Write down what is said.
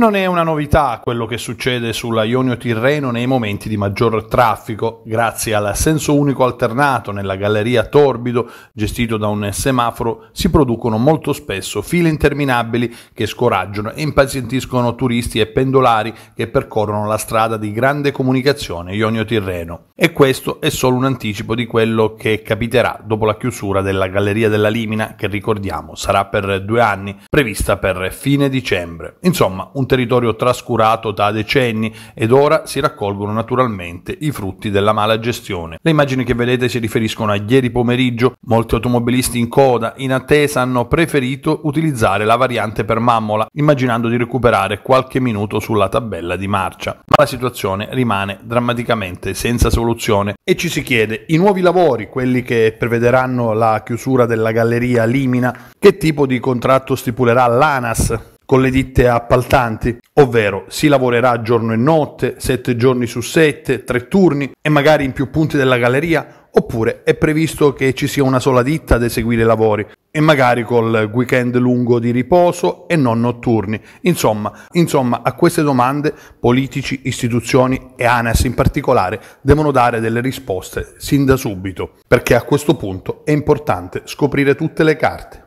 Non è una novità quello che succede sulla Ionio Tirreno nei momenti di maggior traffico, grazie al senso unico alternato nella galleria torbido gestito da un semaforo si producono molto spesso file interminabili che scoraggiano e impazientiscono turisti e pendolari che percorrono la strada di grande comunicazione Ionio Tirreno. E questo è solo un anticipo di quello che capiterà dopo la chiusura della galleria della Limina che ricordiamo sarà per due anni, prevista per fine dicembre. Insomma, un territorio trascurato da decenni ed ora si raccolgono naturalmente i frutti della mala gestione. Le immagini che vedete si riferiscono a ieri pomeriggio, molti automobilisti in coda in attesa hanno preferito utilizzare la variante per Mammola, immaginando di recuperare qualche minuto sulla tabella di marcia. Ma la situazione rimane drammaticamente senza soluzione e ci si chiede i nuovi lavori, quelli che prevederanno la chiusura della galleria Limina, che tipo di contratto stipulerà l'ANAS con le ditte appaltanti, ovvero si lavorerà giorno e notte, 7 giorni su 7, 3 turni e magari in più punti della galleria, oppure è previsto che ci sia una sola ditta ad eseguire i lavori e magari col weekend lungo di riposo e non notturni. Insomma, insomma, a queste domande politici, istituzioni e ANAS in particolare devono dare delle risposte sin da subito, perché a questo punto è importante scoprire tutte le carte.